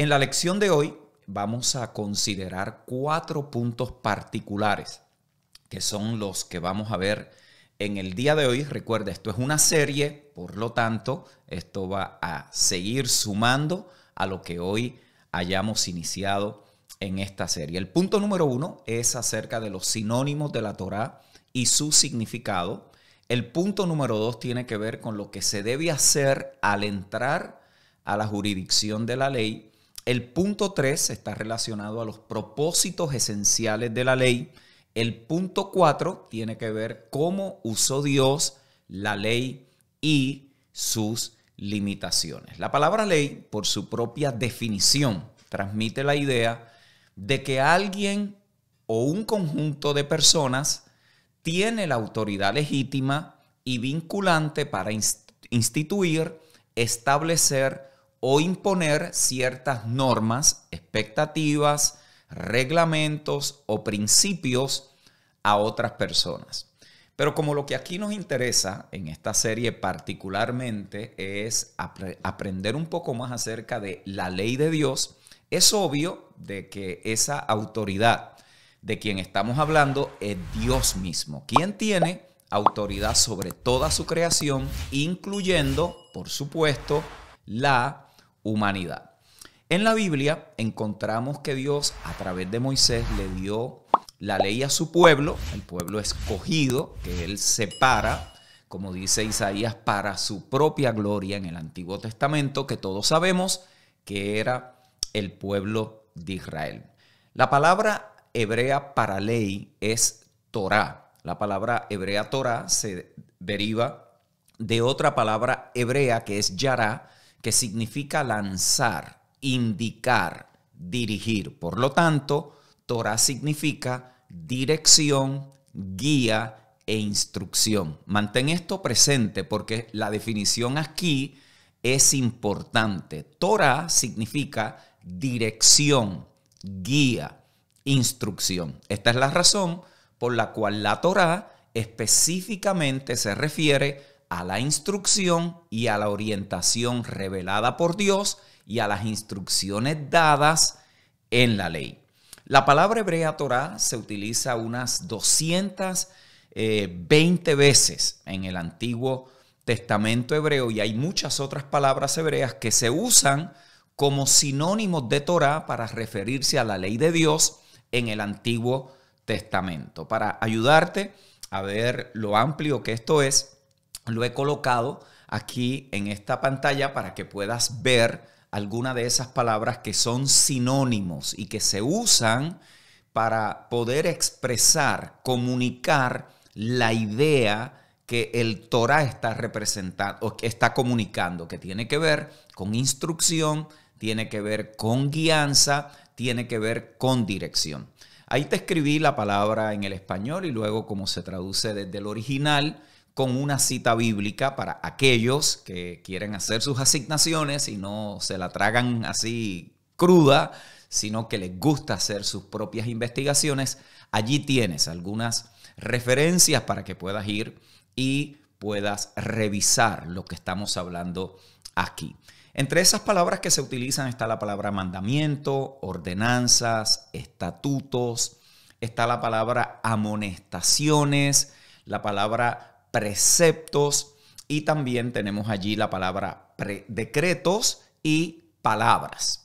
En la lección de hoy vamos a considerar cuatro puntos particulares que son los que vamos a ver en el día de hoy. Recuerda, esto es una serie, por lo tanto, esto va a seguir sumando a lo que hoy hayamos iniciado en esta serie. El punto número uno es acerca de los sinónimos de la Torá y su significado. El punto número dos tiene que ver con lo que se debe hacer al entrar a la jurisdicción de la ley el punto 3 está relacionado a los propósitos esenciales de la ley. El punto 4 tiene que ver cómo usó Dios la ley y sus limitaciones. La palabra ley, por su propia definición, transmite la idea de que alguien o un conjunto de personas tiene la autoridad legítima y vinculante para instituir, establecer, o imponer ciertas normas, expectativas, reglamentos o principios a otras personas. Pero como lo que aquí nos interesa en esta serie particularmente es aprender un poco más acerca de la ley de Dios, es obvio de que esa autoridad de quien estamos hablando es Dios mismo, quien tiene autoridad sobre toda su creación, incluyendo, por supuesto, la humanidad. En la Biblia encontramos que Dios a través de Moisés le dio la ley a su pueblo, el pueblo escogido, que él separa, como dice Isaías, para su propia gloria en el Antiguo Testamento, que todos sabemos que era el pueblo de Israel. La palabra hebrea para ley es Torah. La palabra hebrea Torah se deriva de otra palabra hebrea que es Yará, que significa lanzar, indicar, dirigir. Por lo tanto, Torah significa dirección, guía e instrucción. Mantén esto presente porque la definición aquí es importante. Torah significa dirección, guía, instrucción. Esta es la razón por la cual la Torah específicamente se refiere a la instrucción y a la orientación revelada por Dios y a las instrucciones dadas en la ley. La palabra hebrea Torah se utiliza unas 220 eh, veces en el Antiguo Testamento hebreo y hay muchas otras palabras hebreas que se usan como sinónimos de Torah para referirse a la ley de Dios en el Antiguo Testamento. Para ayudarte a ver lo amplio que esto es, lo he colocado aquí en esta pantalla para que puedas ver alguna de esas palabras que son sinónimos y que se usan para poder expresar, comunicar la idea que el Torah está representando o que está comunicando, que tiene que ver con instrucción, tiene que ver con guianza, tiene que ver con dirección. Ahí te escribí la palabra en el español y luego como se traduce desde el original con una cita bíblica para aquellos que quieren hacer sus asignaciones y no se la tragan así cruda, sino que les gusta hacer sus propias investigaciones. Allí tienes algunas referencias para que puedas ir y puedas revisar lo que estamos hablando aquí. Entre esas palabras que se utilizan está la palabra mandamiento, ordenanzas, estatutos, está la palabra amonestaciones, la palabra preceptos y también tenemos allí la palabra decretos y palabras.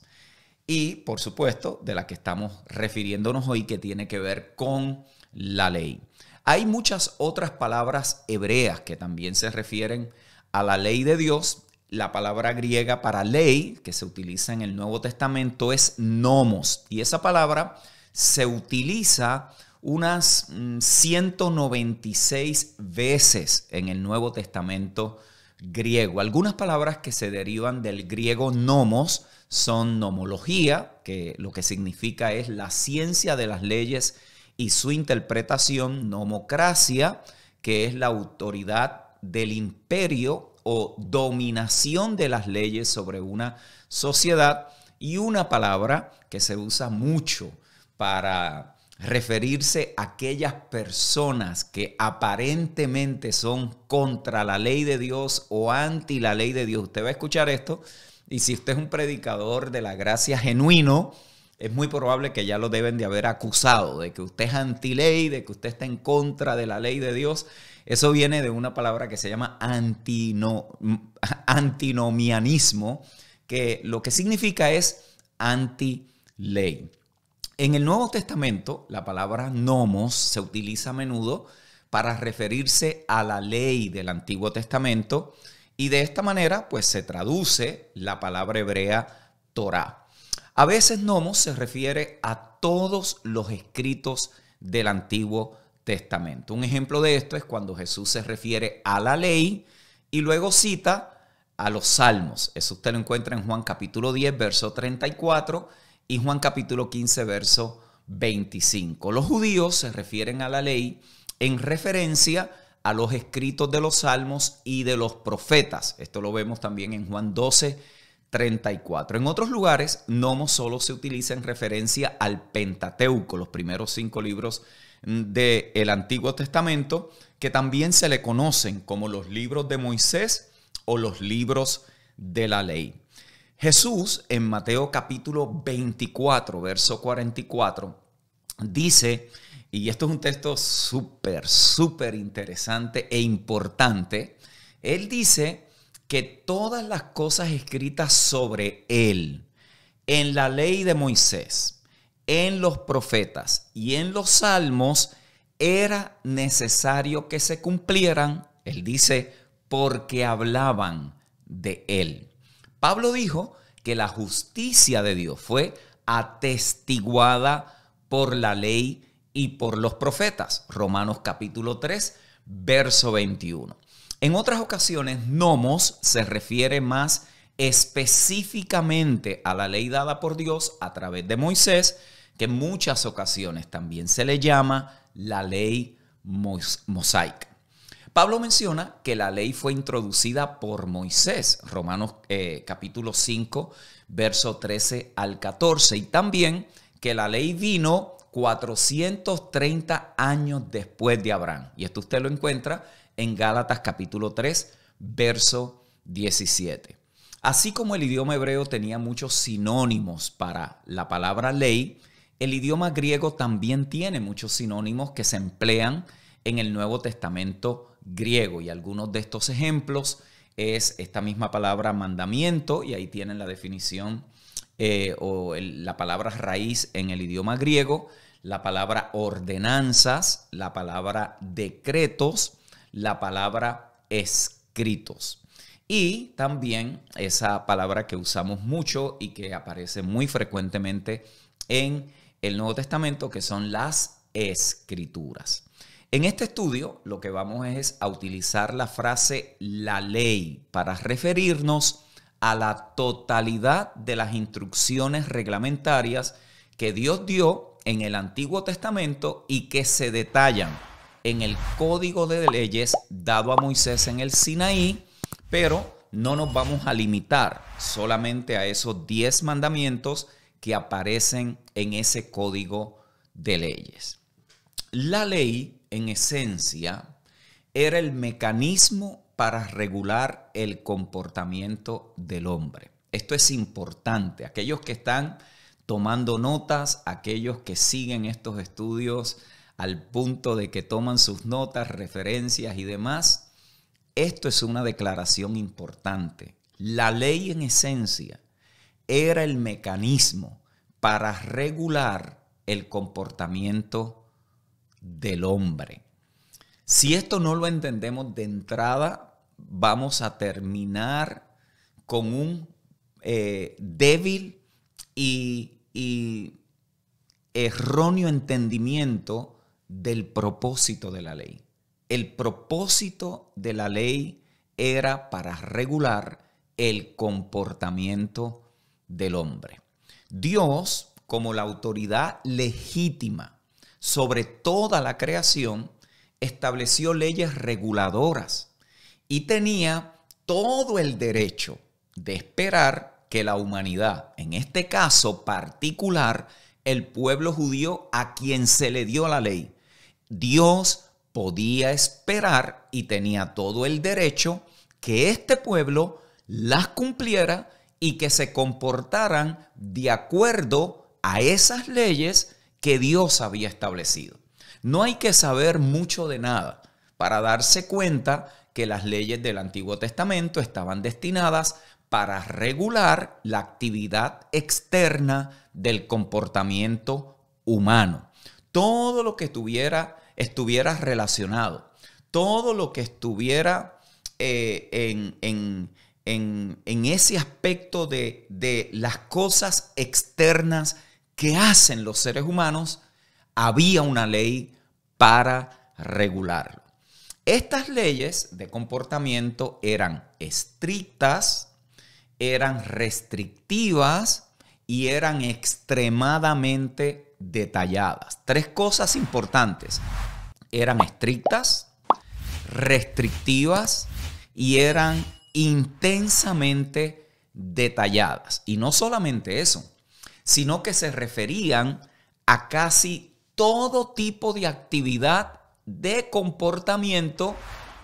Y, por supuesto, de la que estamos refiriéndonos hoy que tiene que ver con la ley. Hay muchas otras palabras hebreas que también se refieren a la ley de Dios. La palabra griega para ley que se utiliza en el Nuevo Testamento es nomos y esa palabra se utiliza unas 196 mm, veces en el Nuevo Testamento griego. Algunas palabras que se derivan del griego nomos son nomología, que lo que significa es la ciencia de las leyes y su interpretación, nomocracia, que es la autoridad del imperio o dominación de las leyes sobre una sociedad, y una palabra que se usa mucho para referirse a aquellas personas que aparentemente son contra la ley de Dios o anti la ley de Dios. Usted va a escuchar esto y si usted es un predicador de la gracia genuino, es muy probable que ya lo deben de haber acusado de que usted es ley, de que usted está en contra de la ley de Dios. Eso viene de una palabra que se llama antinomianismo, que lo que significa es antiley. En el Nuevo Testamento, la palabra nomos se utiliza a menudo para referirse a la ley del Antiguo Testamento y de esta manera pues se traduce la palabra hebrea Torah. A veces nomos se refiere a todos los escritos del Antiguo Testamento. Un ejemplo de esto es cuando Jesús se refiere a la ley y luego cita a los salmos. Eso usted lo encuentra en Juan capítulo 10, verso 34 y Juan capítulo 15, verso 25. Los judíos se refieren a la ley en referencia a los escritos de los salmos y de los profetas. Esto lo vemos también en Juan 12, 34. En otros lugares, no solo se utiliza en referencia al Pentateuco, los primeros cinco libros del Antiguo Testamento, que también se le conocen como los libros de Moisés o los libros de la ley. Jesús en Mateo capítulo 24, verso 44, dice, y esto es un texto súper, súper interesante e importante, él dice que todas las cosas escritas sobre él, en la ley de Moisés, en los profetas y en los salmos, era necesario que se cumplieran, él dice, porque hablaban de él. Pablo dijo que la justicia de Dios fue atestiguada por la ley y por los profetas. Romanos capítulo 3, verso 21. En otras ocasiones, nomos se refiere más específicamente a la ley dada por Dios a través de Moisés, que en muchas ocasiones también se le llama la ley mosaica. Pablo menciona que la ley fue introducida por Moisés, Romanos eh, capítulo 5, verso 13 al 14, y también que la ley vino 430 años después de Abraham. Y esto usted lo encuentra en Gálatas capítulo 3, verso 17. Así como el idioma hebreo tenía muchos sinónimos para la palabra ley, el idioma griego también tiene muchos sinónimos que se emplean en el Nuevo Testamento griego. Y algunos de estos ejemplos es esta misma palabra mandamiento, y ahí tienen la definición eh, o la palabra raíz en el idioma griego, la palabra ordenanzas, la palabra decretos, la palabra escritos. Y también esa palabra que usamos mucho y que aparece muy frecuentemente en el Nuevo Testamento, que son las escrituras. En este estudio lo que vamos es a utilizar la frase la ley para referirnos a la totalidad de las instrucciones reglamentarias que Dios dio en el Antiguo Testamento y que se detallan en el código de leyes dado a Moisés en el Sinaí, pero no nos vamos a limitar solamente a esos 10 mandamientos que aparecen en ese código de leyes. La ley en esencia, era el mecanismo para regular el comportamiento del hombre. Esto es importante. Aquellos que están tomando notas, aquellos que siguen estos estudios al punto de que toman sus notas, referencias y demás, esto es una declaración importante. La ley en esencia era el mecanismo para regular el comportamiento del hombre. Si esto no lo entendemos de entrada, vamos a terminar con un eh, débil y erróneo entendimiento del propósito de la ley. El propósito de la ley era para regular el comportamiento del hombre. Dios, como la autoridad legítima sobre toda la creación, estableció leyes reguladoras y tenía todo el derecho de esperar que la humanidad, en este caso particular, el pueblo judío a quien se le dio la ley, Dios podía esperar y tenía todo el derecho que este pueblo las cumpliera y que se comportaran de acuerdo a esas leyes que Dios había establecido. No hay que saber mucho de nada para darse cuenta que las leyes del Antiguo Testamento estaban destinadas para regular la actividad externa del comportamiento humano. Todo lo que estuviera estuviera relacionado, todo lo que estuviera eh, en, en, en, en, ese aspecto de, de las cosas externas que hacen los seres humanos, había una ley para regularlo. Estas leyes de comportamiento eran estrictas, eran restrictivas y eran extremadamente detalladas. Tres cosas importantes. Eran estrictas, restrictivas y eran intensamente detalladas. Y no solamente eso, sino que se referían a casi todo tipo de actividad de comportamiento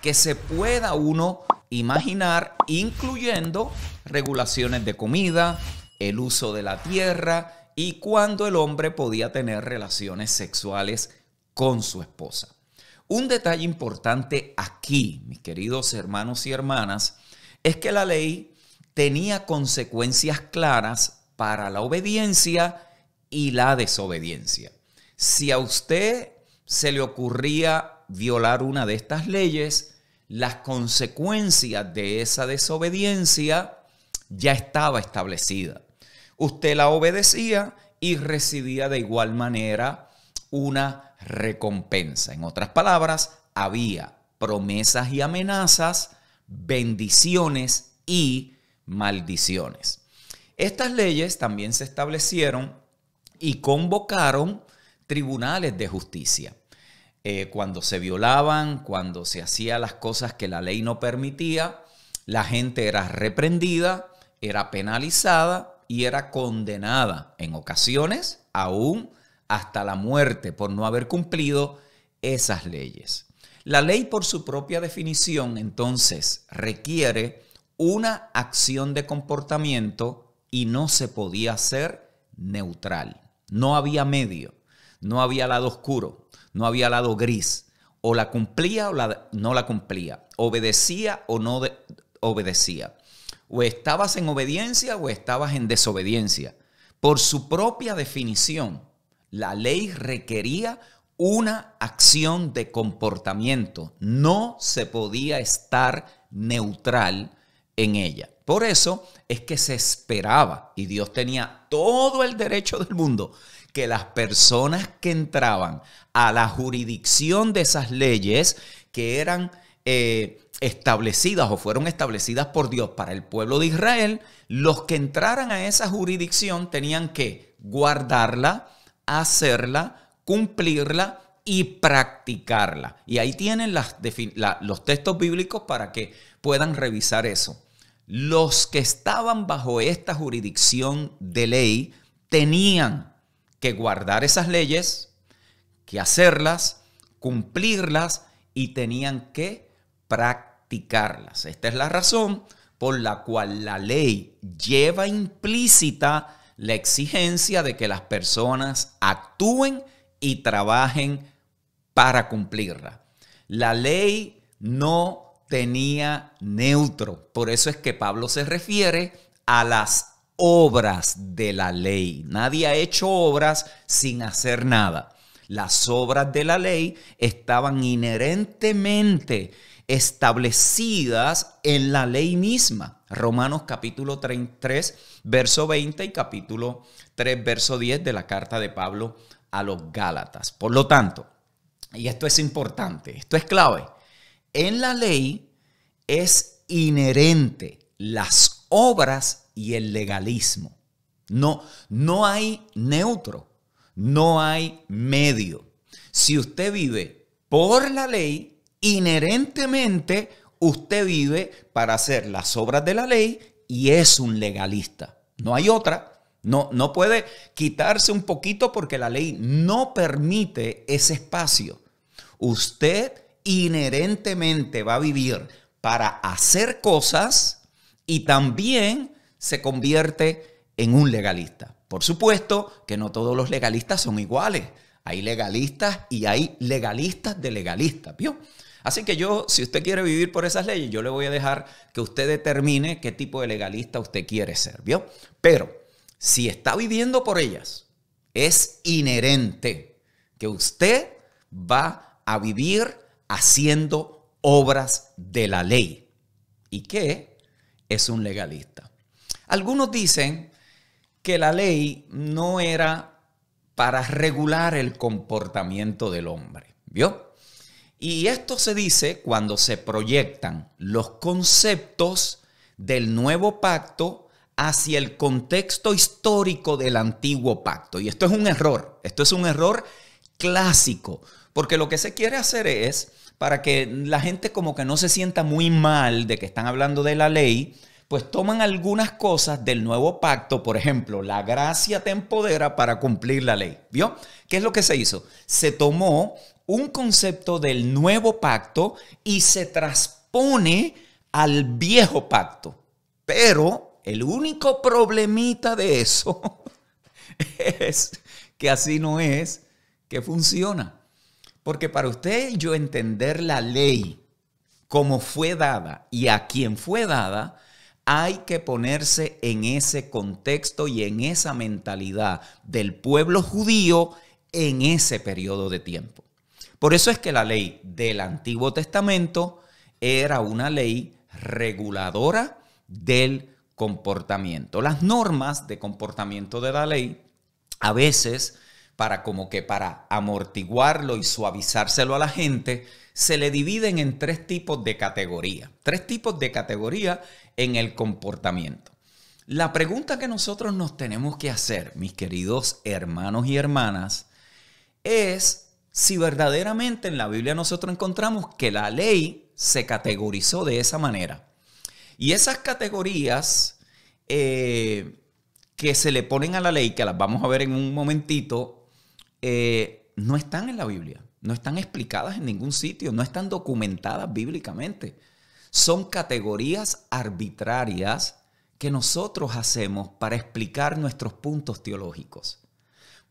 que se pueda uno imaginar, incluyendo regulaciones de comida, el uso de la tierra y cuando el hombre podía tener relaciones sexuales con su esposa. Un detalle importante aquí, mis queridos hermanos y hermanas, es que la ley tenía consecuencias claras para la obediencia y la desobediencia. Si a usted se le ocurría violar una de estas leyes, las consecuencias de esa desobediencia ya estaba establecida. Usted la obedecía y recibía de igual manera una recompensa. En otras palabras, había promesas y amenazas, bendiciones y maldiciones. Estas leyes también se establecieron y convocaron tribunales de justicia. Eh, cuando se violaban, cuando se hacía las cosas que la ley no permitía, la gente era reprendida, era penalizada y era condenada en ocasiones aún hasta la muerte por no haber cumplido esas leyes. La ley por su propia definición entonces requiere una acción de comportamiento y no se podía ser neutral. No había medio, no había lado oscuro, no había lado gris. O la cumplía o la, no la cumplía. Obedecía o no obedecía. O estabas en obediencia o estabas en desobediencia. Por su propia definición, la ley requería una acción de comportamiento. No se podía estar neutral en ella. Por eso es que se esperaba, y Dios tenía todo el derecho del mundo, que las personas que entraban a la jurisdicción de esas leyes que eran eh, establecidas o fueron establecidas por Dios para el pueblo de Israel, los que entraran a esa jurisdicción tenían que guardarla, hacerla, cumplirla y practicarla. Y ahí tienen los textos bíblicos para que puedan revisar eso los que estaban bajo esta jurisdicción de ley tenían que guardar esas leyes, que hacerlas, cumplirlas y tenían que practicarlas. Esta es la razón por la cual la ley lleva implícita la exigencia de que las personas actúen y trabajen para cumplirla. La ley no tenía neutro. Por eso es que Pablo se refiere a las obras de la ley. Nadie ha hecho obras sin hacer nada. Las obras de la ley estaban inherentemente establecidas en la ley misma. Romanos capítulo 33 verso 20 y capítulo 3, verso 10 de la carta de Pablo a los Gálatas. Por lo tanto, y esto es importante, esto es clave, en la ley es inherente las obras y el legalismo. No, no hay neutro, no hay medio. Si usted vive por la ley, inherentemente usted vive para hacer las obras de la ley y es un legalista. No hay otra. No, no puede quitarse un poquito porque la ley no permite ese espacio. Usted inherentemente va a vivir para hacer cosas y también se convierte en un legalista. Por supuesto que no todos los legalistas son iguales. Hay legalistas y hay legalistas de legalistas, ¿vio? Así que yo, si usted quiere vivir por esas leyes, yo le voy a dejar que usted determine qué tipo de legalista usted quiere ser, ¿vio? Pero si está viviendo por ellas, es inherente que usted va a vivir haciendo obras de la ley. ¿Y qué es un legalista? Algunos dicen que la ley no era para regular el comportamiento del hombre, ¿vio? Y esto se dice cuando se proyectan los conceptos del nuevo pacto hacia el contexto histórico del antiguo pacto. Y esto es un error, esto es un error clásico, porque lo que se quiere hacer es para que la gente como que no se sienta muy mal de que están hablando de la ley, pues toman algunas cosas del nuevo pacto, por ejemplo, la gracia te empodera para cumplir la ley. ¿Vio? ¿Qué es lo que se hizo? Se tomó un concepto del nuevo pacto y se traspone al viejo pacto. Pero el único problemita de eso es que así no es que funciona. Porque para usted yo entender la ley como fue dada y a quien fue dada, hay que ponerse en ese contexto y en esa mentalidad del pueblo judío en ese periodo de tiempo. Por eso es que la ley del Antiguo Testamento era una ley reguladora del comportamiento. Las normas de comportamiento de la ley a veces para como que para amortiguarlo y suavizárselo a la gente, se le dividen en tres tipos de categoría, tres tipos de categoría en el comportamiento. La pregunta que nosotros nos tenemos que hacer, mis queridos hermanos y hermanas, es si verdaderamente en la Biblia nosotros encontramos que la ley se categorizó de esa manera. Y esas categorías eh, que se le ponen a la ley, que las vamos a ver en un momentito, eh, no están en la Biblia, no están explicadas en ningún sitio, no están documentadas bíblicamente. Son categorías arbitrarias que nosotros hacemos para explicar nuestros puntos teológicos,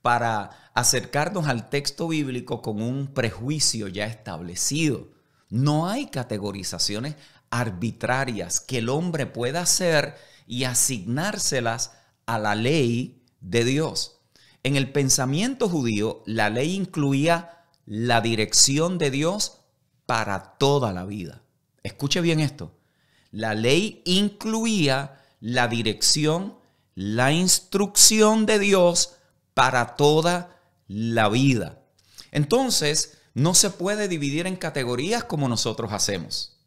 para acercarnos al texto bíblico con un prejuicio ya establecido. No hay categorizaciones arbitrarias que el hombre pueda hacer y asignárselas a la ley de Dios. En el pensamiento judío, la ley incluía la dirección de Dios para toda la vida. Escuche bien esto. La ley incluía la dirección, la instrucción de Dios para toda la vida. Entonces, no se puede dividir en categorías como nosotros hacemos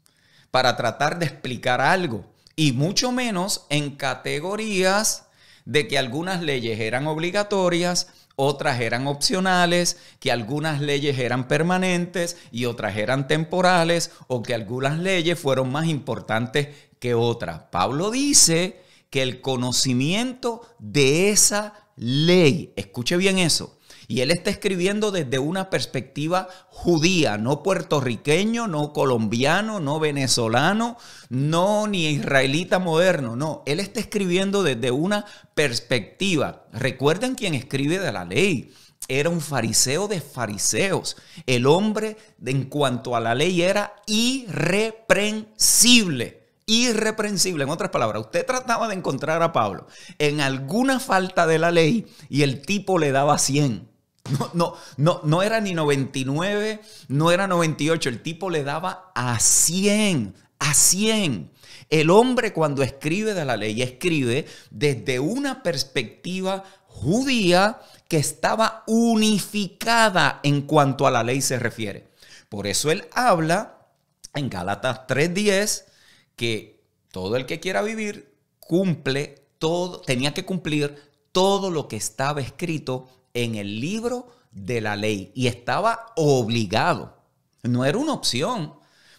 para tratar de explicar algo, y mucho menos en categorías de que algunas leyes eran obligatorias, otras eran opcionales, que algunas leyes eran permanentes y otras eran temporales, o que algunas leyes fueron más importantes que otras. Pablo dice que el conocimiento de esa ley, escuche bien eso, y él está escribiendo desde una perspectiva judía, no puertorriqueño, no colombiano, no venezolano, no ni israelita moderno, no, él está escribiendo desde una perspectiva. Recuerden quien escribe de la ley. Era un fariseo de fariseos. El hombre en cuanto a la ley era irreprensible irreprensible. En otras palabras, usted trataba de encontrar a Pablo en alguna falta de la ley y el tipo le daba 100. No, no, no, no era ni 99, no era 98. El tipo le daba a 100, a 100. El hombre cuando escribe de la ley, escribe desde una perspectiva judía que estaba unificada en cuanto a la ley se refiere. Por eso él habla en Gálatas 3:10 que todo el que quiera vivir cumple todo, tenía que cumplir todo lo que estaba escrito en el libro de la ley y estaba obligado. No era una opción.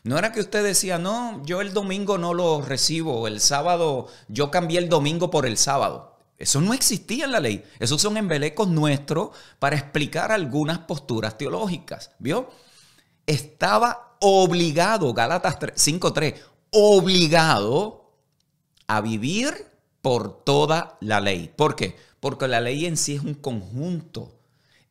No era que usted decía, no, yo el domingo no lo recibo, el sábado, yo cambié el domingo por el sábado. Eso no existía en la ley. Esos son embelecos nuestros para explicar algunas posturas teológicas. ¿Vio? Estaba obligado, Galatas 5.3, obligado a vivir por toda la ley. ¿Por qué? porque la ley en sí es un conjunto,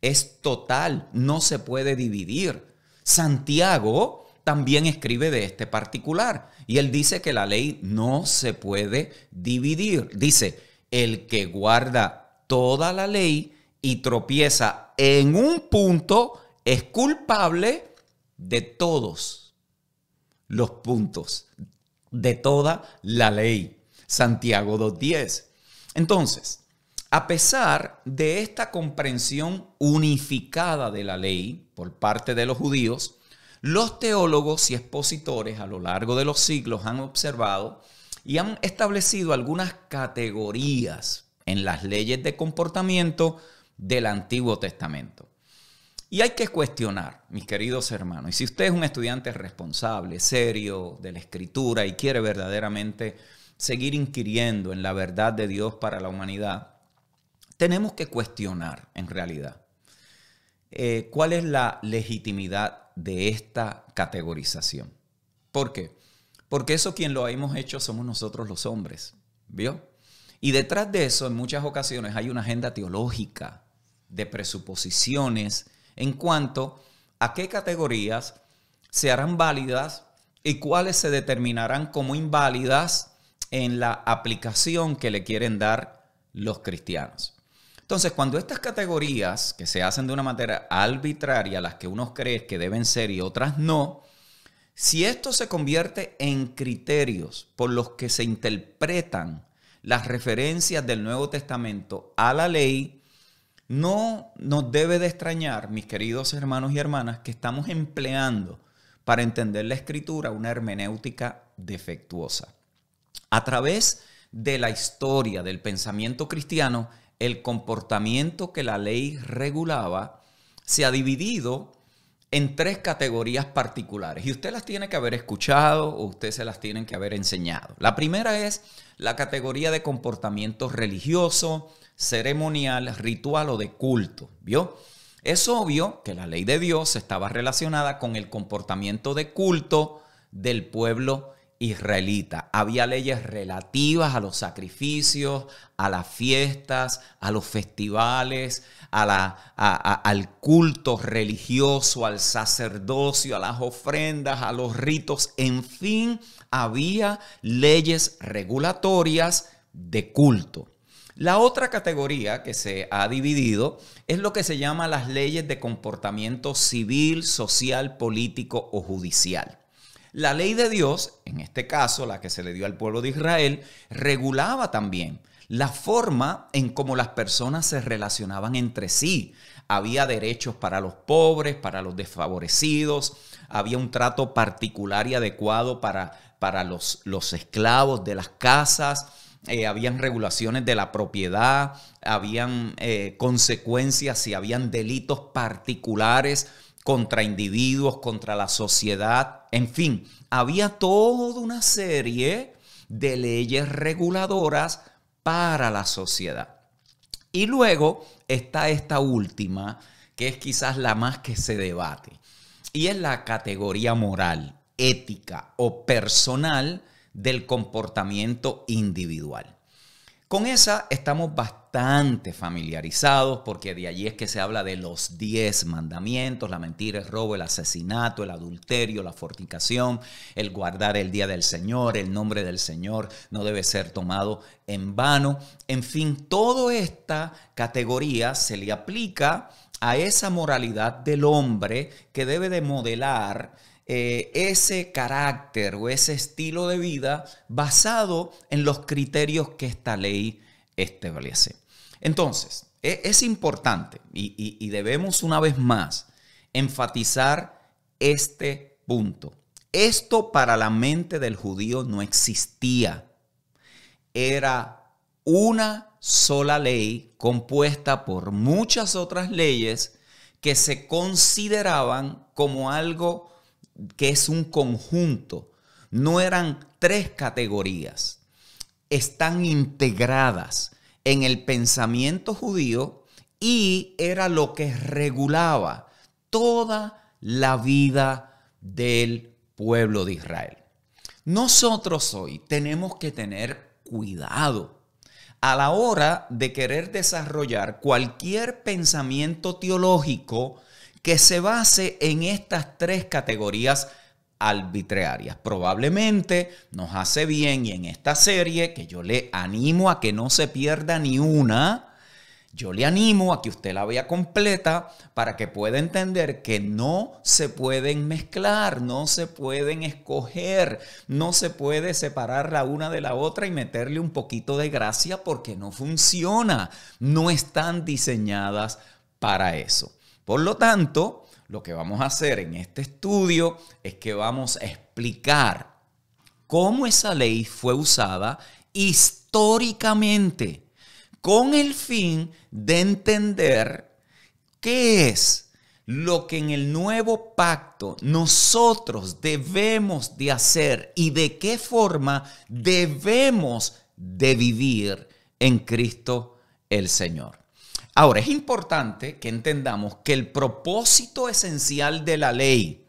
es total, no se puede dividir. Santiago también escribe de este particular y él dice que la ley no se puede dividir. Dice, el que guarda toda la ley y tropieza en un punto es culpable de todos los puntos, de toda la ley. Santiago 2.10. Entonces, a pesar de esta comprensión unificada de la ley por parte de los judíos, los teólogos y expositores a lo largo de los siglos han observado y han establecido algunas categorías en las leyes de comportamiento del Antiguo Testamento. Y hay que cuestionar, mis queridos hermanos, y si usted es un estudiante responsable, serio de la escritura y quiere verdaderamente seguir inquiriendo en la verdad de Dios para la humanidad, tenemos que cuestionar, en realidad, eh, cuál es la legitimidad de esta categorización. ¿Por qué? Porque eso quien lo hemos hecho somos nosotros los hombres, ¿vio? Y detrás de eso, en muchas ocasiones, hay una agenda teológica de presuposiciones en cuanto a qué categorías se harán válidas y cuáles se determinarán como inválidas en la aplicación que le quieren dar los cristianos. Entonces, cuando estas categorías que se hacen de una manera arbitraria, las que unos creen que deben ser y otras no, si esto se convierte en criterios por los que se interpretan las referencias del Nuevo Testamento a la ley, no nos debe de extrañar, mis queridos hermanos y hermanas, que estamos empleando para entender la escritura una hermenéutica defectuosa. A través de la historia del pensamiento cristiano, el comportamiento que la ley regulaba se ha dividido en tres categorías particulares y usted las tiene que haber escuchado o usted se las tiene que haber enseñado. La primera es la categoría de comportamiento religioso, ceremonial, ritual o de culto, ¿vio? Es obvio que la ley de Dios estaba relacionada con el comportamiento de culto del pueblo israelita. Había leyes relativas a los sacrificios, a las fiestas, a los festivales, al culto religioso, al sacerdocio, a las ofrendas, a los ritos. En fin, había leyes regulatorias de culto. La otra categoría que se ha dividido es lo que se llama las leyes de comportamiento civil, social, político o judicial. La ley de Dios, en este caso la que se le dio al pueblo de Israel, regulaba también la forma en cómo las personas se relacionaban entre sí. Había derechos para los pobres, para los desfavorecidos, había un trato particular y adecuado para, para los, los esclavos de las casas, eh, habían regulaciones de la propiedad, habían eh, consecuencias si habían delitos particulares contra individuos, contra la sociedad, en fin, había toda una serie de leyes reguladoras para la sociedad. Y luego está esta última, que es quizás la más que se debate, y es la categoría moral, ética o personal del comportamiento individual. Con esa estamos bastante bastante familiarizados porque de allí es que se habla de los diez mandamientos, la mentira, el robo, el asesinato, el adulterio, la fornicación, el guardar el día del Señor, el nombre del Señor no debe ser tomado en vano. En fin, toda esta categoría se le aplica a esa moralidad del hombre que debe de modelar eh, ese carácter o ese estilo de vida basado en los criterios que esta ley establece. Entonces, e, es, importante y, debemos una vez más enfatizar este punto. Esto para la mente del judío no existía. Era una sola ley compuesta por muchas otras leyes que se consideraban como algo que es un conjunto. No eran tres categorías. Están integradas en el pensamiento judío y era lo que regulaba toda la vida del pueblo de Israel. Nosotros hoy tenemos que tener cuidado a la hora de querer desarrollar cualquier pensamiento teológico que se base en estas tres categorías arbitrarias. Probablemente nos hace bien y en esta serie, que yo le animo a que no se pierda ni una, yo le animo a que usted la vea completa para que pueda entender que no se pueden mezclar, no se pueden escoger, no se puede separar la una de la otra y meterle un poquito de gracia porque no funciona. No están diseñadas para eso. Por lo tanto, lo que vamos a hacer en este estudio es que vamos a explicar cómo esa ley fue usada históricamente con el fin de entender qué es lo que en el nuevo pacto nosotros debemos de hacer y de qué forma debemos de vivir en Cristo el Señor. Ahora, es importante que entendamos que el propósito esencial de la ley,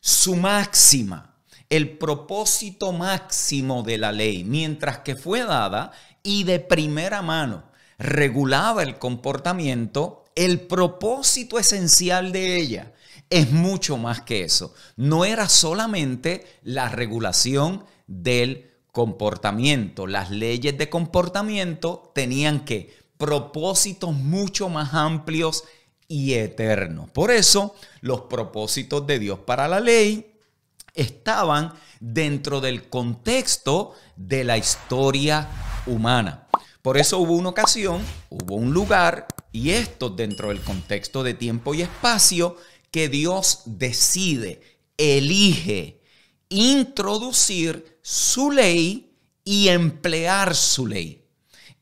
su máxima, el propósito máximo de la ley, mientras que fue dada y de primera mano regulaba el comportamiento, el propósito esencial de ella es mucho más que eso. No era solamente la regulación del comportamiento. Las leyes de comportamiento tenían que propósitos mucho más amplios y eternos. Por eso, los propósitos de Dios para la ley estaban dentro del contexto de la historia humana. Por eso hubo una ocasión, hubo un lugar, y esto dentro del contexto de tiempo y espacio, que Dios decide, elige introducir su ley y emplear su ley.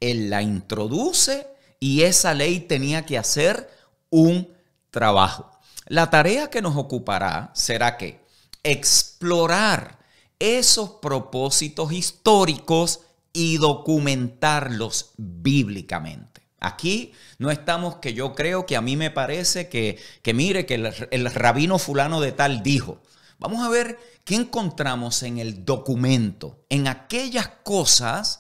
Él la introduce y esa ley tenía que hacer un trabajo. La tarea que nos ocupará será que explorar esos propósitos históricos y documentarlos bíblicamente. Aquí no estamos que yo creo que a mí me parece que, mire, que el, el rabino fulano de tal dijo. Vamos a ver qué encontramos en el documento, en aquellas cosas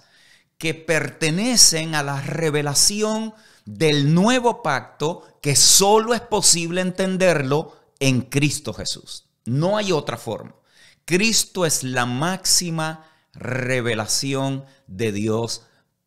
que pertenecen a la revelación del nuevo pacto que solo es posible entenderlo en Cristo Jesús. No hay otra forma. Cristo es la máxima revelación de Dios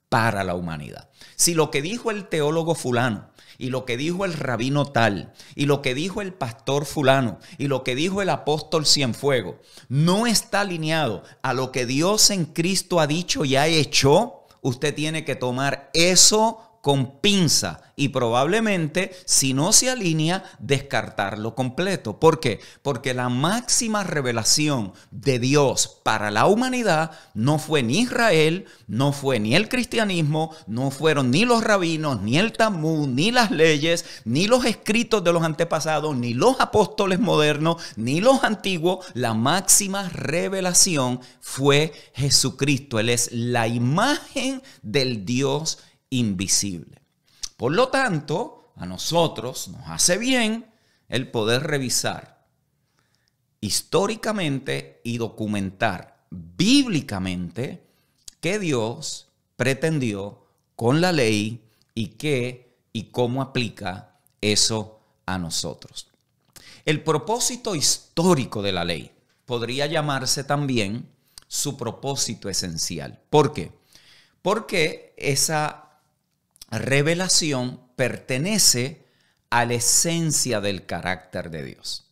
para la humanidad. Si lo que dijo el teólogo fulano y lo que dijo el rabino tal y lo que dijo el pastor fulano y lo que dijo el apóstol Cienfuego no está alineado a lo que Dios en Cristo ha dicho y ha hecho, usted tiene que tomar eso con pinza y probablemente, si no se alinea, descartarlo completo. ¿Por qué? Porque la máxima revelación de Dios para la humanidad no fue ni Israel, no fue ni el cristianismo, no fueron ni los rabinos, ni el Talmud, ni las leyes, ni los escritos de los antepasados, ni los apóstoles modernos, ni los antiguos. La máxima revelación fue Jesucristo. Él es la imagen del Dios invisible. Por lo tanto, a nosotros nos hace bien el poder revisar históricamente y documentar bíblicamente que Dios pretendió con la ley y qué y cómo aplica eso a nosotros. El propósito histórico de la ley podría llamarse también su propósito esencial. ¿Por qué? Porque esa revelación pertenece a la esencia del carácter de Dios.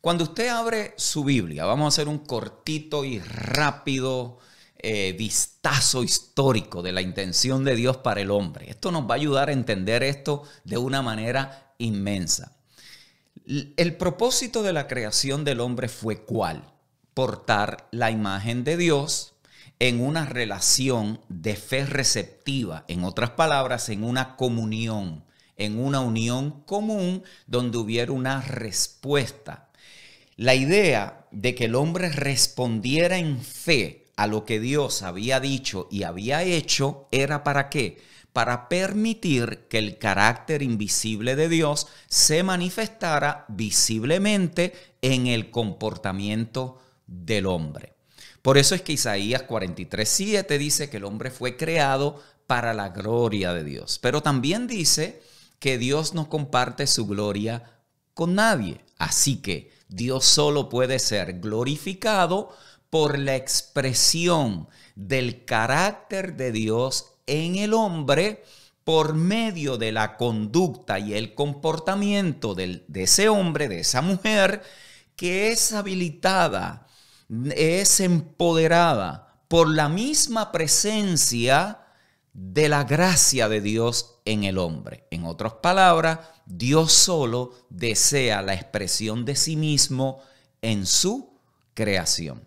Cuando usted abre su Biblia, vamos a hacer un cortito y rápido eh, vistazo histórico de la intención de Dios para el hombre. Esto nos va a ayudar a entender esto de una manera inmensa. El propósito de la creación del hombre fue cuál? Portar la imagen de Dios en una relación de fe receptiva, en otras palabras, en una comunión, en una unión común donde hubiera una respuesta. La idea de que el hombre respondiera en fe a lo que Dios había dicho y había hecho era para qué? Para permitir que el carácter invisible de Dios se manifestara visiblemente en el comportamiento del hombre. Por eso es que Isaías 43, dice que el hombre fue creado para la gloria de Dios. Pero también dice que Dios no comparte su gloria con nadie. Así que Dios solo puede ser glorificado por la expresión del carácter de Dios en el hombre por medio de la conducta y el comportamiento del, de ese hombre, de esa mujer, que es habilitada es empoderada por la misma presencia de la gracia de Dios en el hombre. En otras palabras, Dios solo desea la expresión de sí mismo en su creación.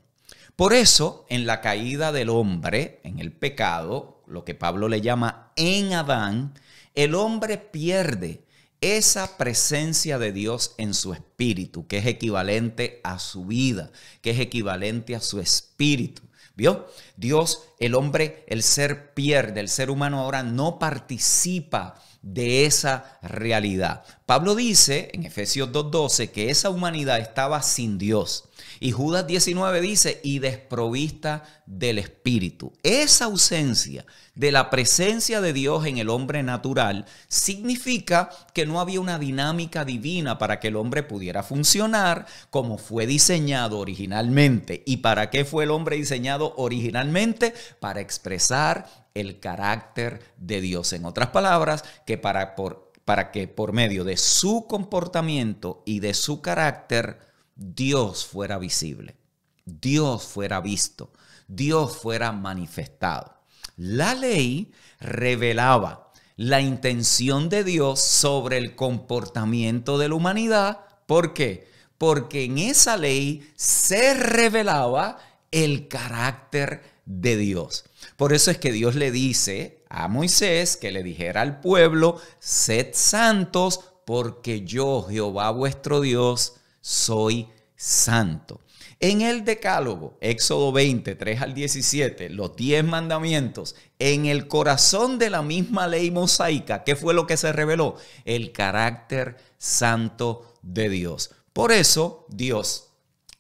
Por eso, en la caída del hombre, en el pecado, lo que Pablo le llama en Adán, el hombre pierde esa presencia de Dios en su espíritu, que es equivalente a su vida, que es equivalente a su espíritu. ¿Vio? Dios, el hombre, el ser pierde, el ser humano ahora no participa de esa realidad. Pablo dice en Efesios 2.12 que esa humanidad estaba sin Dios. Y Judas 19 dice, y desprovista del Espíritu. Esa ausencia de la presencia de Dios en el hombre natural significa que no había una dinámica divina para que el hombre pudiera funcionar como fue diseñado originalmente. ¿Y para qué fue el hombre diseñado originalmente? Para expresar el carácter de Dios. En otras palabras, que para por para que por medio de su comportamiento y de su carácter, Dios fuera visible, Dios fuera visto, Dios fuera manifestado. La ley revelaba la intención de Dios sobre el comportamiento de la humanidad. ¿Por qué? Porque en esa ley se revelaba el carácter de Dios. Por eso es que Dios le dice a Moisés que le dijera al pueblo, sed santos porque yo, Jehová vuestro Dios, soy santo. En el Decálogo, Éxodo 20, 3 al 17, los 10 mandamientos, en el corazón de la misma ley mosaica, ¿qué fue lo que se reveló? El carácter santo de Dios. Por eso, Dios,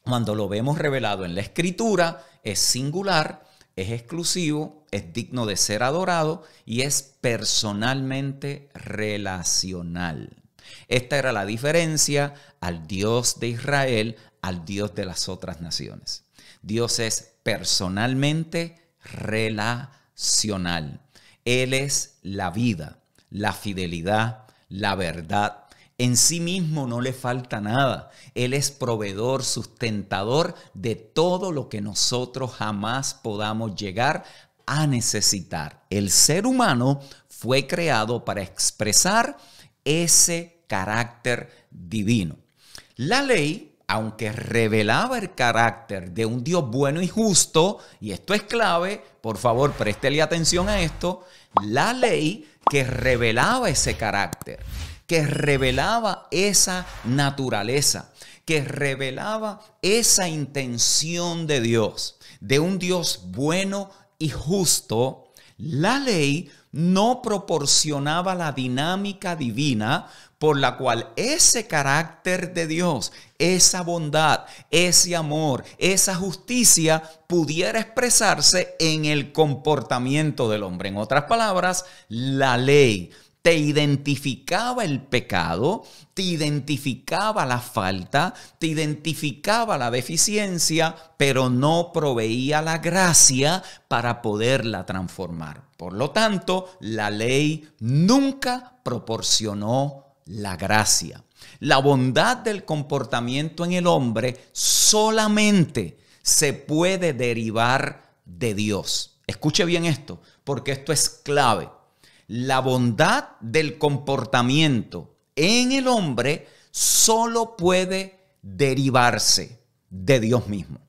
cuando lo vemos revelado en la Escritura, es singular es exclusivo, es digno de ser adorado y es personalmente relacional. Esta era la diferencia al Dios de Israel, al Dios de las otras naciones. Dios es personalmente relacional. Él es la vida, la fidelidad, la verdad, en sí mismo no le falta nada. Él es proveedor, sustentador de todo lo que nosotros jamás podamos llegar a necesitar. El ser humano fue creado para expresar ese carácter divino. La ley, aunque revelaba el carácter de un Dios bueno y justo, y esto es clave, por favor, préstele atención a esto, la ley que revelaba ese carácter que revelaba esa naturaleza, que revelaba esa intención de Dios, de un Dios bueno y justo, la ley no proporcionaba la dinámica divina por la cual ese carácter de Dios, esa bondad, ese amor, esa justicia pudiera expresarse en el comportamiento del hombre. En otras palabras, la ley te identificaba el pecado, te identificaba la falta, te identificaba la deficiencia, pero no proveía la gracia para poderla transformar. Por lo tanto, la ley nunca proporcionó la gracia. La bondad del comportamiento en el hombre solamente se puede derivar de Dios. Escuche bien esto, porque esto es clave la bondad del comportamiento en el hombre solo puede derivarse de Dios mismo.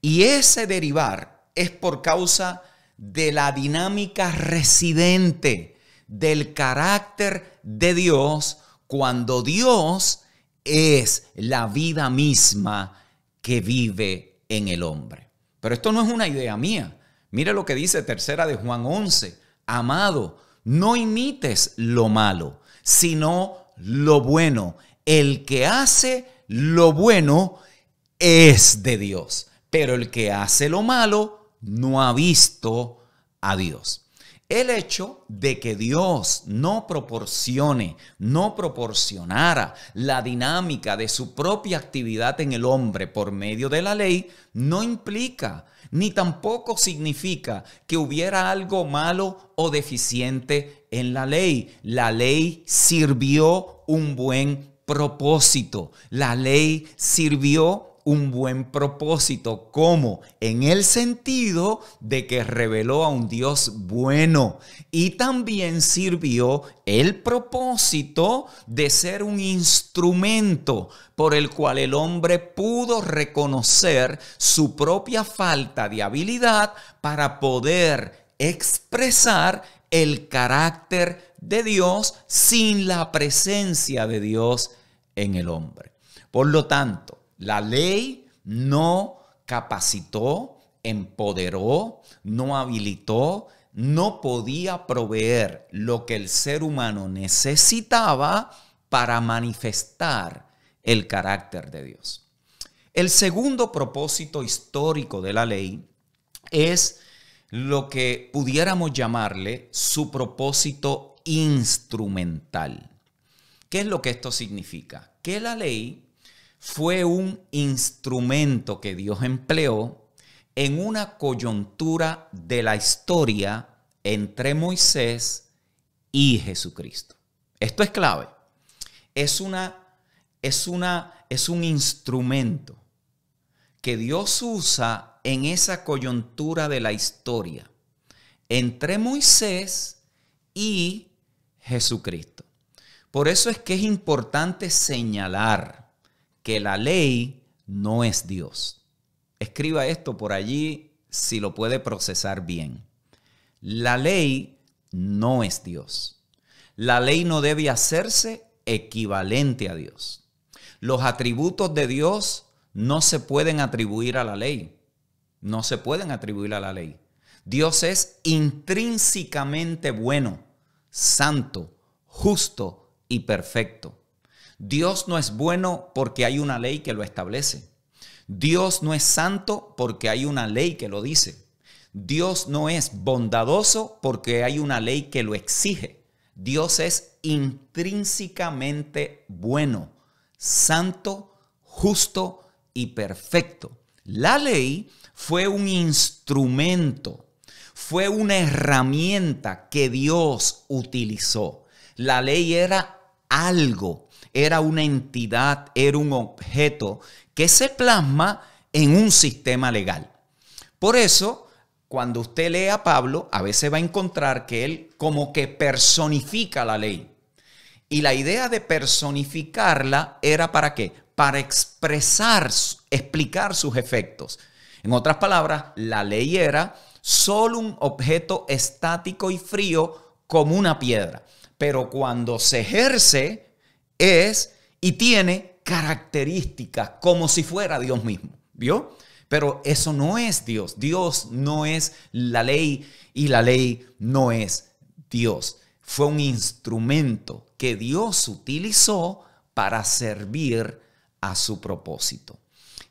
Y ese derivar es por causa de la dinámica residente del carácter de Dios cuando Dios es la vida misma que vive en el hombre. Pero esto no es una idea mía. Mira lo que dice tercera de Juan 11 amado, no imites lo malo, sino lo bueno. El que hace lo bueno es de Dios, pero el que hace lo malo no ha visto a Dios. El hecho de que Dios no proporcione, no proporcionara la dinámica de su propia actividad en el hombre por medio de la ley, no implica ni tampoco significa que hubiera algo malo o deficiente en la ley. La ley sirvió un buen propósito. La ley sirvió un buen propósito. como En el sentido de que reveló a un Dios bueno y también sirvió el propósito de ser un instrumento por el cual el hombre pudo reconocer su propia falta de habilidad para poder expresar el carácter de Dios sin la presencia de Dios en el hombre. Por lo tanto, la ley no capacitó, empoderó, no habilitó, no podía proveer lo que el ser humano necesitaba para manifestar el carácter de Dios. El segundo propósito histórico de la ley es lo que pudiéramos llamarle su propósito instrumental. ¿Qué es lo que esto significa? Que la ley fue un instrumento que Dios empleó en una coyuntura de la historia entre Moisés y Jesucristo. Esto es clave. Es una es una es un instrumento que Dios usa en esa coyuntura de la historia entre Moisés y Jesucristo. Por eso es que es importante señalar que la ley no es Dios. Escriba esto por allí si lo puede procesar bien. La ley no es Dios. La ley no debe hacerse equivalente a Dios. Los atributos de Dios no se pueden atribuir a la ley. No se pueden atribuir a la ley. Dios es intrínsecamente bueno, santo, justo y perfecto. Dios no es bueno porque hay una ley que lo establece. Dios no es santo porque hay una ley que lo dice. Dios no es bondadoso porque hay una ley que lo exige. Dios es intrínsecamente bueno, santo, justo y perfecto. La ley fue un instrumento, fue una herramienta que Dios utilizó. La ley era algo era una entidad, era un objeto que se plasma en un sistema legal. Por eso, cuando usted lee a Pablo, a veces va a encontrar que él como que personifica la ley. Y la idea de personificarla era para qué? Para expresar, explicar sus efectos. En otras palabras, la ley era solo un objeto estático y frío como una piedra. Pero cuando se ejerce, es y tiene características como si fuera Dios mismo, ¿vio? Pero eso no es Dios. Dios no es la ley y la ley no es Dios. Fue un instrumento que Dios utilizó para servir a su propósito.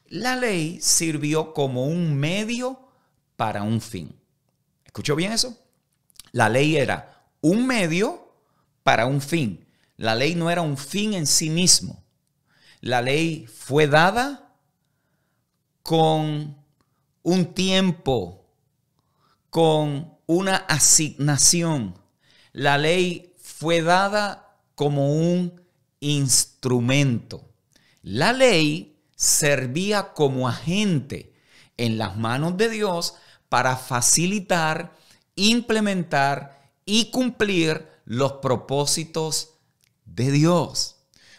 La ley sirvió como un medio para un fin. ¿Escuchó bien eso? La ley era un medio para un fin la ley no era un fin en sí mismo. La ley fue dada con un tiempo, con una asignación. La ley fue dada como un instrumento. La ley servía como agente en las manos de Dios para facilitar, implementar y cumplir los propósitos de Dios.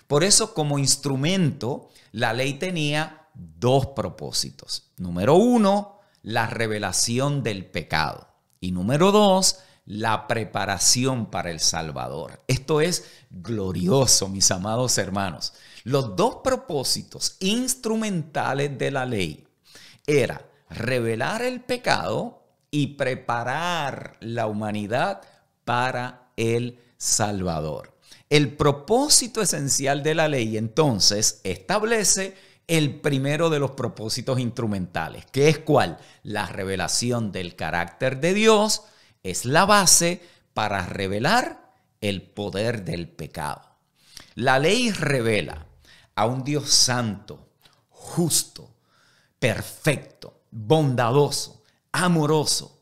Por eso como instrumento la ley tenía dos propósitos. Número uno, la revelación del pecado. Y número dos, la preparación para el Salvador. Esto es glorioso, mis amados hermanos. Los dos propósitos instrumentales de la ley era revelar el pecado y preparar la humanidad para el Salvador. El propósito esencial de la ley entonces establece el primero de los propósitos instrumentales, que es cuál? La revelación del carácter de Dios es la base para revelar el poder del pecado. La ley revela a un Dios santo, justo, perfecto, bondadoso, amoroso,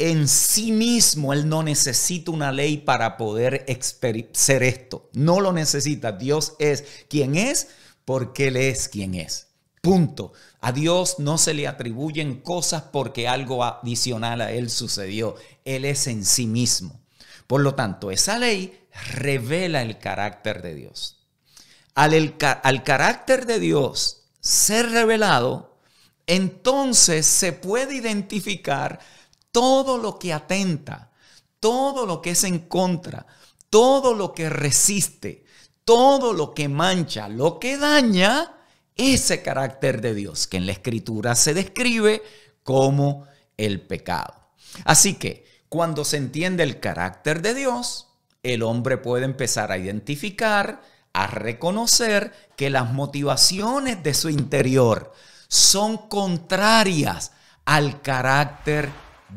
en sí mismo Él no necesita una ley para poder ser esto. No lo necesita. Dios es quien es porque Él es quien es. Punto. A Dios no se le atribuyen cosas porque algo adicional a Él sucedió. Él es en sí mismo. Por lo tanto, esa ley revela el carácter de Dios. Al, al carácter de Dios ser revelado, entonces se puede identificar todo lo que atenta, todo lo que es en contra, todo lo que resiste, todo lo que mancha, lo que daña, ese carácter de Dios que en la escritura se describe como el pecado. Así que cuando se entiende el carácter de Dios, el hombre puede empezar a identificar, a reconocer que las motivaciones de su interior son contrarias al carácter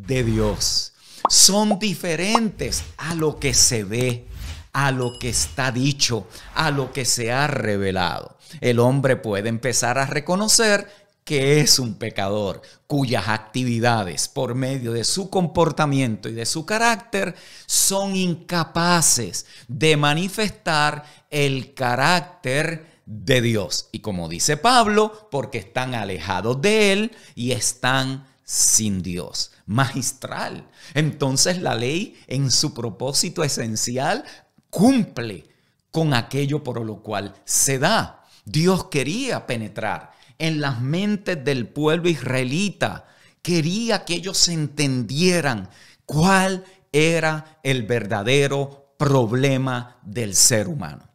de Dios son diferentes a lo que se ve, a lo que está dicho, a lo que se ha revelado. El hombre puede empezar a reconocer que es un pecador, cuyas actividades por medio de su comportamiento y de su carácter son incapaces de manifestar el carácter de Dios. Y como dice Pablo, porque están alejados de Él y están sin Dios magistral. Entonces la ley en su propósito esencial cumple con aquello por lo cual se da. Dios quería penetrar en las mentes del pueblo israelita, quería que ellos entendieran cuál era el verdadero problema del ser humano.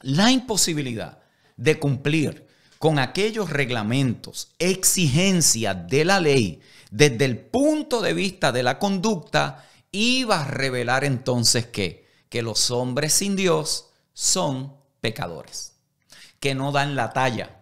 La imposibilidad de cumplir con aquellos reglamentos, exigencias de la ley desde el punto de vista de la conducta, iba a revelar entonces que, que los hombres sin Dios son pecadores, que no dan la talla,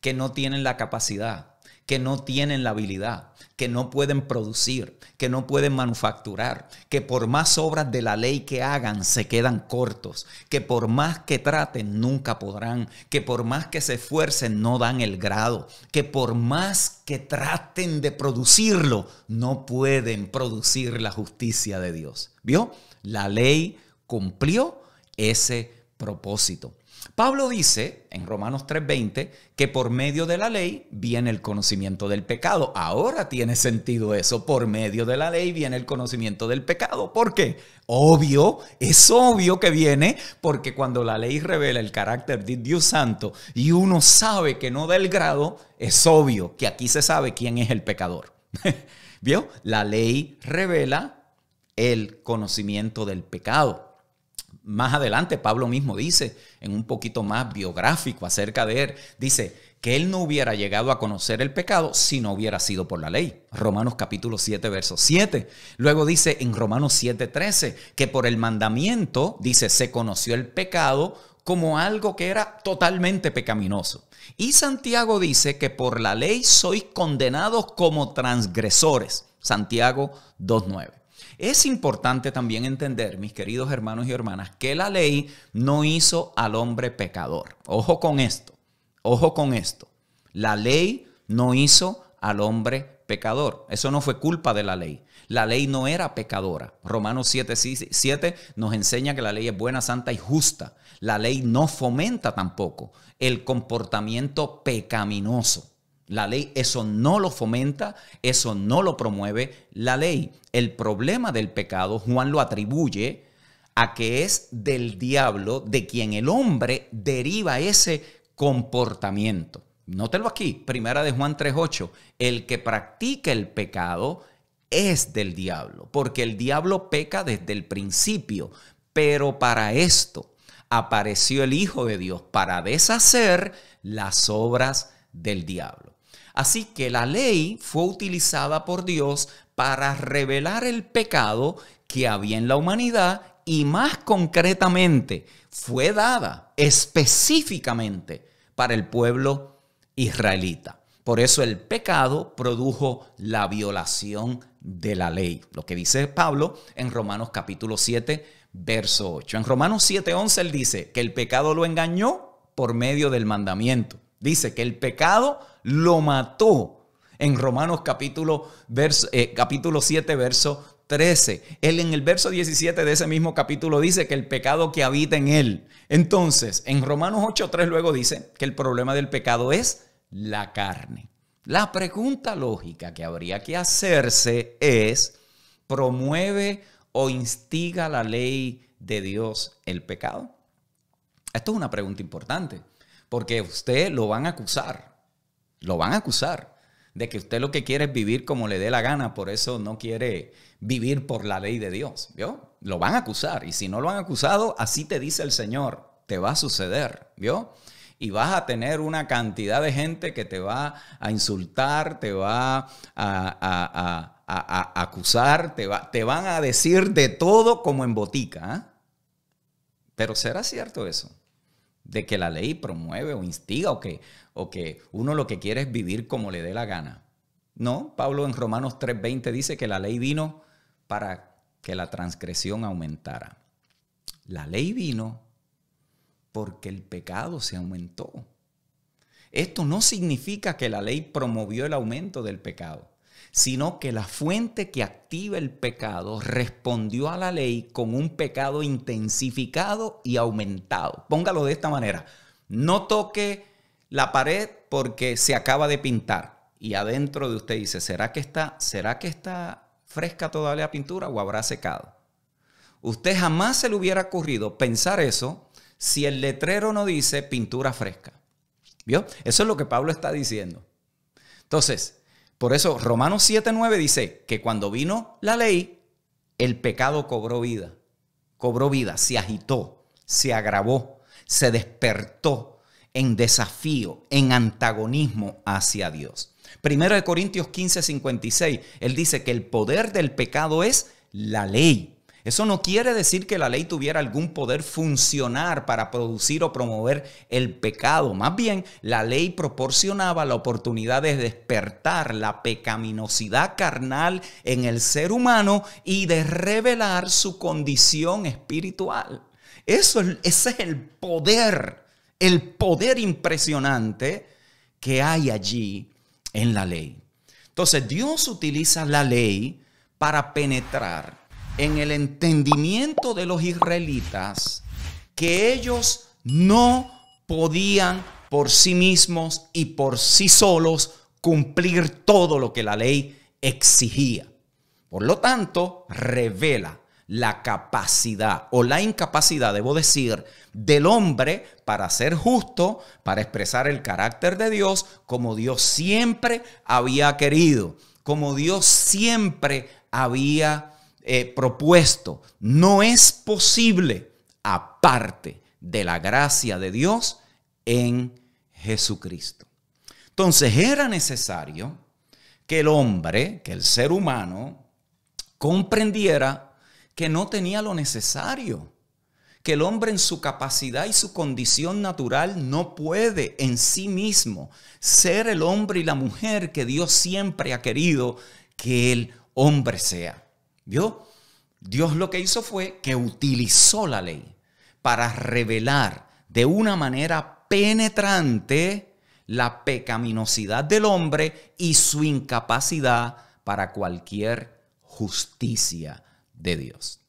que no tienen la capacidad, que no tienen la habilidad, que no pueden producir, que no pueden manufacturar, que por más obras de la ley que hagan se quedan cortos, que por más que traten nunca podrán, que por más que se esfuercen no dan el grado, que por más que traten de producirlo no pueden producir la justicia de Dios. ¿Vio? La ley cumplió ese propósito. Pablo dice en Romanos 3:20 que por medio de la ley viene el conocimiento del pecado. Ahora tiene sentido eso. Por medio de la ley viene el conocimiento del pecado. ¿Por qué? Obvio, es obvio que viene porque cuando la ley revela el carácter de Dios Santo y uno sabe que no da el grado, es obvio que aquí se sabe quién es el pecador. ¿Vio? La ley revela el conocimiento del pecado más adelante Pablo mismo dice, en un poquito más biográfico acerca de él, dice que él no hubiera llegado a conocer el pecado si no hubiera sido por la ley. Romanos capítulo 7, verso 7. Luego dice en Romanos 7, 13, que por el mandamiento, dice, se conoció el pecado como algo que era totalmente pecaminoso. Y Santiago dice que por la ley sois condenados como transgresores. Santiago 9. Es importante también entender, mis queridos hermanos y hermanas, que la ley no hizo al hombre pecador. Ojo con esto, ojo con esto. La ley no hizo al hombre pecador. Eso no fue culpa de la ley. La ley no era pecadora. Romanos 7, 7 nos enseña que la ley es buena, santa y justa. La ley no fomenta tampoco el comportamiento pecaminoso. La ley eso no lo fomenta, eso no lo promueve la ley. El problema del pecado, Juan lo atribuye a que es del diablo de quien el hombre deriva ese comportamiento. Nótelo aquí, primera de Juan 3.8, el que practica el pecado es del diablo, porque el diablo peca desde el principio, pero para esto apareció el Hijo de Dios, para deshacer las obras del diablo. Así que la ley fue utilizada por Dios para revelar el pecado que había en la humanidad y más concretamente fue dada específicamente para el pueblo israelita. Por eso el pecado produjo la violación de la ley, lo que dice Pablo en Romanos capítulo 7, verso 8. En Romanos 7, 11 él dice que el pecado lo engañó por medio del mandamiento. Dice que el pecado lo mató. En Romanos capítulo, eh, capítulo 7, verso 13. Él en el verso 17 de ese mismo capítulo dice que el pecado que habita en él. Entonces, en Romanos 3, luego dice que el problema del pecado es la carne. La pregunta lógica que habría que hacerse es, ¿promueve o instiga la ley de Dios el pecado? Esto es una pregunta importante, porque ustedes lo van a acusar lo van a acusar de que usted lo que quiere es vivir como le dé la gana, por eso no quiere vivir por la ley de Dios. ¿Vio? Lo van a acusar. Y si no lo han acusado, así te dice el Señor, te va a suceder. ¿Vio? y vas a tener una cantidad de gente que te va a insultar, te va a, acusar, te, va, te, van a decir de todo como en botica. ¿ah? Pero ¿será cierto eso? De que la ley promueve o instiga o que, o que uno lo que quiere es vivir como le dé la gana. No, Pablo en Romanos 3:20 dice que la ley vino para que la transgresión aumentara. La ley vino porque el pecado se aumentó. Esto no significa que la ley promovió el aumento del pecado, sino que la fuente que activa el pecado respondió a la ley con un pecado intensificado y aumentado. Póngalo de esta manera. No toque la pared porque se acaba de pintar y adentro de usted dice, ¿será que está, será que está fresca todavía la pintura o habrá secado? Usted jamás se le hubiera ocurrido pensar eso si el letrero no dice pintura fresca. ¿Vio? Eso es lo que Pablo está diciendo. Entonces, por eso Romanos 7:9 dice que cuando vino la ley, el pecado cobró vida. Cobró vida, se agitó, se agravó, se despertó, en desafío, en antagonismo hacia Dios. Primero de Corintios 15, 56, él dice que el poder del pecado es la ley. Eso no quiere decir que la ley tuviera algún poder funcionar para producir o promover el pecado. Más bien, la ley proporcionaba la oportunidad de despertar la pecaminosidad carnal en el ser humano y de revelar su condición espiritual. Eso ese es el poder el poder impresionante que hay allí en la ley. Entonces Dios utiliza la ley para penetrar en el entendimiento de los israelitas que ellos no podían por sí mismos y por sí solos cumplir todo lo que la ley exigía. Por lo tanto, revela la capacidad o la incapacidad, debo decir, del hombre para ser justo, para expresar el carácter de Dios como Dios siempre había querido, como Dios siempre había eh, propuesto. No es posible aparte de la gracia de Dios en Jesucristo. Entonces era necesario que el hombre, que el ser humano, comprendiera que no tenía lo necesario, que el hombre en su capacidad y su condición natural no puede en sí mismo ser el hombre y la mujer que Dios siempre ha querido que el hombre sea. ¿Vio? Dios lo que hizo fue que utilizó la ley para revelar de una manera penetrante la pecaminosidad del hombre y su incapacidad para cualquier justicia de Dios.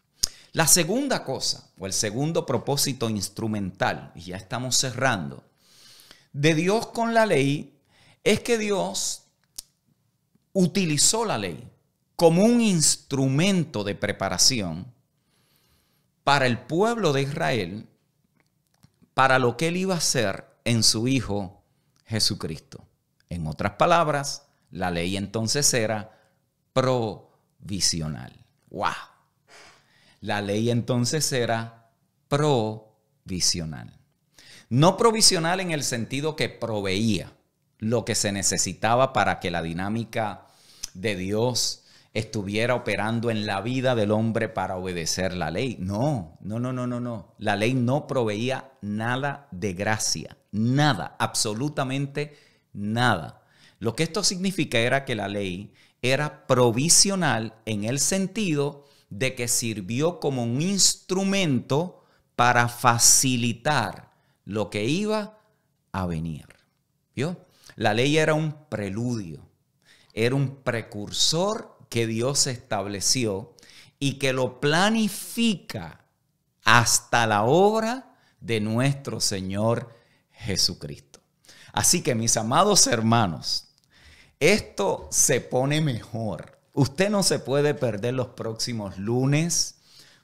La segunda cosa, o el segundo propósito instrumental, y ya estamos cerrando, de Dios con la ley es que Dios utilizó la ley como un instrumento de preparación para el pueblo de Israel, para lo que él iba a hacer en su Hijo Jesucristo. En otras palabras, la ley entonces era provisional. ¡Wow! La ley entonces era provisional. No provisional en el sentido que proveía lo que se necesitaba para que la dinámica de Dios estuviera operando en la vida del hombre para obedecer la ley. No, no, no, no, no, no. La ley no proveía nada de gracia, nada, absolutamente nada. Lo que esto significa era que la ley era provisional en el sentido de que sirvió como un instrumento para facilitar lo que iba a venir. ¿Vio? La ley era un preludio, era un precursor que Dios estableció y que lo planifica hasta la obra de nuestro Señor Jesucristo. Así que mis amados hermanos, esto se pone mejor Usted no se puede perder los próximos lunes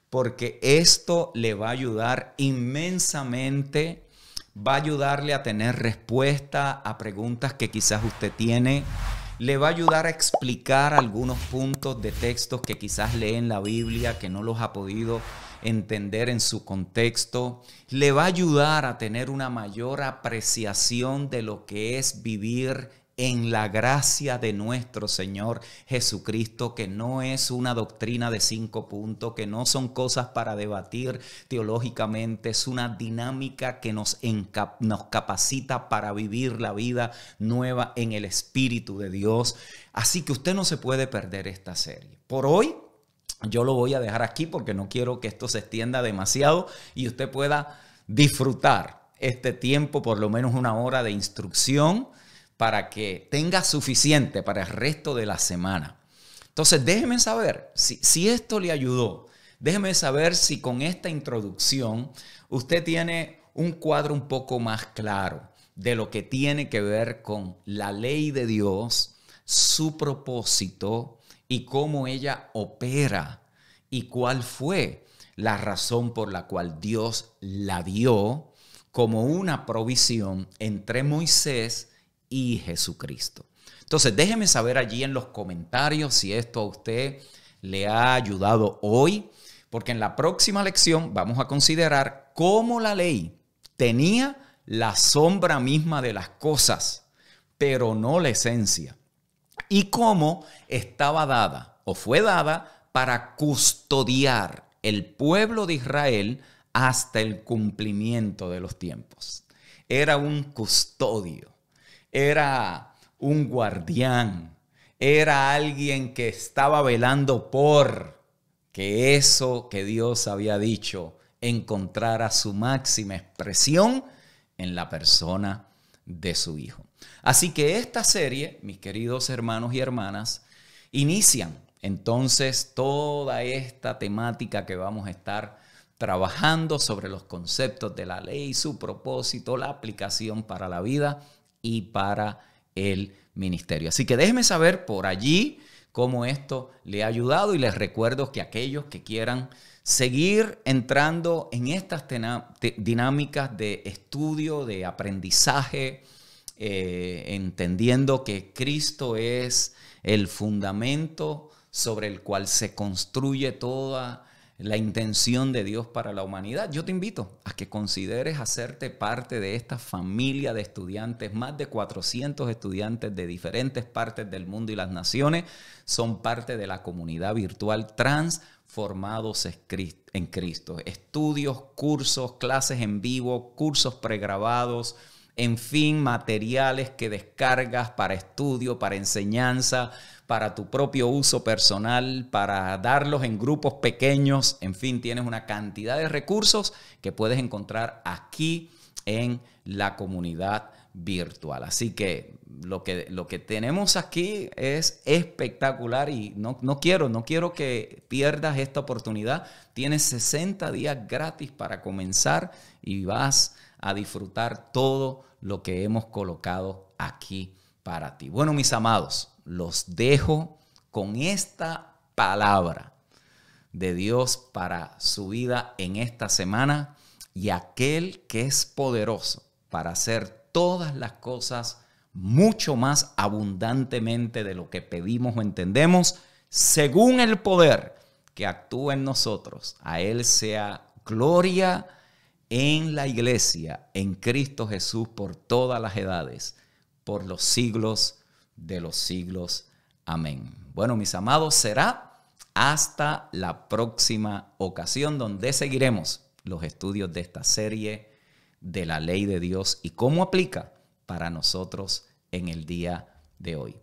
porque esto le va a ayudar inmensamente, va a ayudarle a tener respuesta a preguntas que quizás usted tiene, le va a ayudar a explicar algunos puntos de textos que quizás lee en la Biblia que no los ha podido entender en su contexto, le va a ayudar a tener una mayor apreciación de lo que es vivir en la gracia de nuestro Señor Jesucristo, que no es una doctrina de cinco puntos, que no son cosas para debatir teológicamente, es una dinámica que nos, capacita para vivir la vida nueva en el Espíritu de Dios. Así que usted no se puede perder esta serie. Por hoy yo lo voy a dejar aquí porque no quiero que esto se extienda demasiado y usted pueda disfrutar este tiempo, por lo menos una hora de instrucción para que tenga suficiente para el resto de la semana. Entonces, déjeme saber si, esto le ayudó. déjeme saber si con esta introducción usted tiene un cuadro un poco más claro de lo que tiene que ver con la ley de Dios, su propósito y cómo ella opera y cuál fue la razón por la cual Dios la dio como una provisión entre Moisés y Jesucristo. Entonces, déjeme saber allí en los comentarios si esto a usted le ha ayudado hoy, porque en la próxima lección vamos a considerar cómo la ley tenía la sombra misma de las cosas, pero no la esencia, y cómo estaba dada o fue dada para custodiar el pueblo de Israel hasta el cumplimiento de los tiempos. Era un custodio era un guardián, era alguien que estaba velando por que eso que Dios había dicho encontrara su máxima expresión en la persona de su hijo. Así que esta serie, mis queridos hermanos y hermanas, inician entonces toda esta temática que vamos a estar trabajando sobre los conceptos de la ley, su propósito, la aplicación para la vida y para el ministerio. Así que déjenme saber por allí cómo esto le ha ayudado y les recuerdo que aquellos que quieran seguir entrando en estas dinámicas de estudio, de aprendizaje, eh, entendiendo que Cristo es el fundamento sobre el cual se construye toda la intención de Dios para la humanidad, yo te invito a que consideres hacerte parte de esta familia de estudiantes. Más de 400 estudiantes de diferentes partes del mundo y las naciones son parte de la comunidad virtual Transformados en Cristo. Estudios, cursos, clases en vivo, cursos pregrabados en fin, materiales que descargas para estudio, para enseñanza, para tu propio uso personal, para darlos en grupos pequeños, en fin, tienes una cantidad de recursos que puedes encontrar aquí en la comunidad virtual. Así que lo que, lo que tenemos aquí es espectacular y no, no, quiero, no quiero que pierdas esta oportunidad. Tienes 60 días gratis para comenzar y vas a disfrutar todo lo que hemos colocado aquí para ti. Bueno, mis amados, los dejo con esta palabra de Dios para su vida en esta semana y aquel que es poderoso para hacer todas las cosas mucho más abundantemente de lo que pedimos o entendemos, según el poder que actúa en nosotros. A Él sea gloria en la iglesia, en Cristo Jesús, por todas las edades, por los siglos de los siglos. Amén. Bueno, mis amados, será hasta la próxima ocasión donde seguiremos los estudios de esta serie de la ley de Dios y cómo aplica para nosotros en el día de hoy.